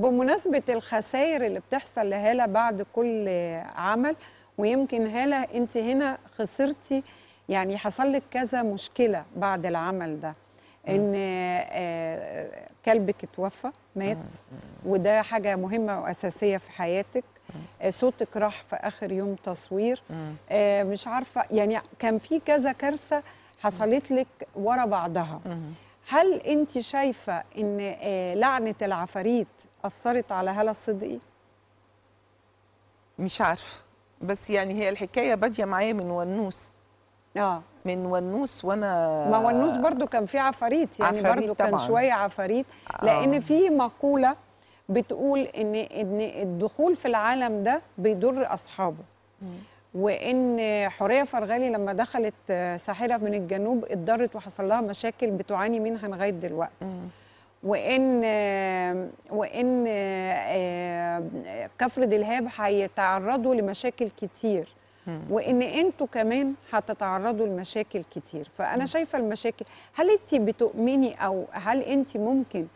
بمناسبة الخسائر اللي بتحصل لهالة بعد كل عمل ويمكن هالة أنت هنا خسرتي يعني حصل لك كذا مشكلة بعد العمل ده ان آه، كلبك اتوفى مات وده حاجه مهمه واساسيه في حياتك آه، صوتك راح في اخر يوم تصوير آه، مش عارفه يعني كان في كذا كارثه حصلت لك ورا بعضها هل انت شايفه ان لعنه العفاريت أثرت على هلا صدقي؟ مش عارفة بس يعني هي الحكاية بادية معايا من ونوس اه من ونوس وانا ما ونوس برضو كان في عفاريت يعني عفاريت برضو طبعًا. كان شويه عفاريت لان آه. في مقوله بتقول ان ان الدخول في العالم ده بيضر اصحابه وان حوريه فرغالي لما دخلت ساحره من الجنوب اتضرت وحصل لها مشاكل بتعاني منها لغايه دلوقتي وان وان آه، كفر دلهاب هيتعرضوا لمشاكل كتير وان انتوا كمان هتتعرضوا لمشاكل كتير فانا شايفه المشاكل هل انت بتؤمني او هل انت ممكن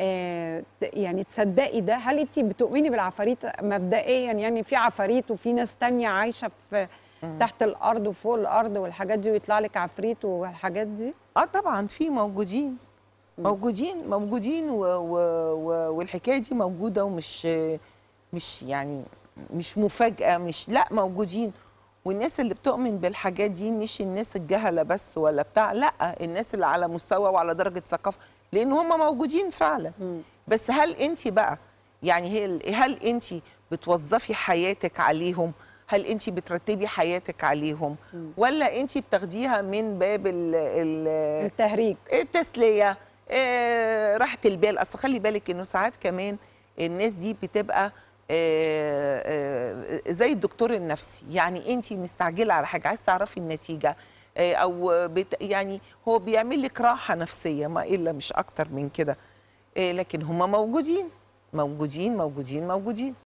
آه، يعني تصدقي ده هل انت بتؤمني بالعفاريت مبدئيا يعني في عفاريت وفي ناس تانية عايشه في تحت الارض وفوق الارض والحاجات دي ويطلع لك عفريت والحاجات دي اه طبعا في موجودين موجودين موجودين و و و والحكايه دي موجوده ومش مش يعني مش مفاجاه مش لا موجودين والناس اللي بتؤمن بالحاجات دي مش الناس الجهله بس ولا بتاع لا الناس اللي على مستوى وعلى درجه ثقافه لان هم موجودين فعلا م. بس هل انت بقى يعني هل هل انت بتوظفي حياتك عليهم هل انت بترتبي حياتك عليهم م. ولا انت بتاخديها من باب ال ال التهريج التسليه آه، راحه البال اصل خلي بالك انه ساعات كمان الناس دي بتبقى آه، آه، زي الدكتور النفسي يعني انت مستعجله على حاجه عايز تعرفي النتيجه او بت يعني هو بيعمل لك راحه نفسيه ما الا مش اكتر من كده لكن هم موجودين موجودين موجودين موجودين